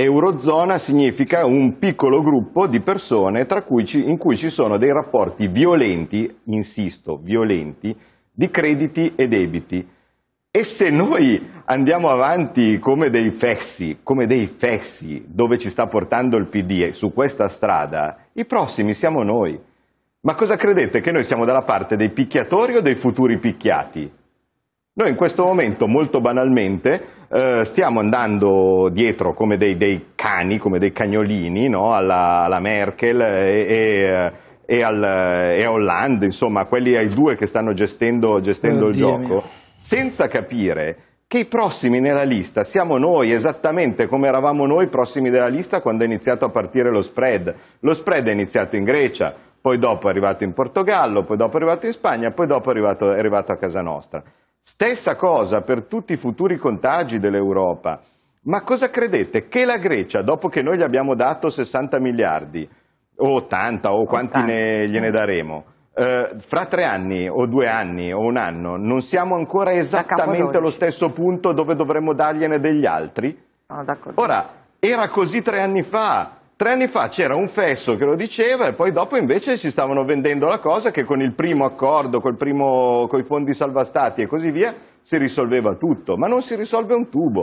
Eurozona significa un piccolo gruppo di persone cui ci, in cui ci sono dei rapporti violenti, insisto, violenti, di crediti e debiti. E se noi andiamo avanti come dei fessi, come dei fessi, dove ci sta portando il PD su questa strada, i prossimi siamo noi. Ma cosa credete che noi siamo dalla parte dei picchiatori o dei futuri picchiati? Noi in questo momento, molto banalmente, eh, stiamo andando dietro come dei, dei, cani, come dei cagnolini, no? alla, alla, Merkel e, e, eh, e, al, e, a Hollande, insomma, quelli ai due che stanno gestendo, gestendo il gioco, mio. senza capire che i prossimi nella lista siamo noi, esattamente come eravamo noi prossimi della lista quando è iniziato a partire lo spread. Lo spread è iniziato in Grecia, poi dopo è arrivato in Portogallo, poi dopo è arrivato in Spagna, poi dopo è arrivato, è arrivato a casa nostra. Stessa cosa per tutti i futuri contagi dell'Europa. Ma cosa credete? Che la Grecia, dopo che noi gli abbiamo dato 60 miliardi, o 80, o quanti 80. Ne, gliene daremo, eh, fra tre anni, o due anni, o un anno, non siamo ancora esattamente allo stesso punto dove dovremmo dargliene degli altri? No, Ora, era così tre anni fa, Tre anni fa c'era un fesso che lo diceva e poi dopo invece si stavano vendendo la cosa che con il primo accordo, col primo, con i fondi salva stati e così via, si risolveva tutto, ma non si risolve un tubo.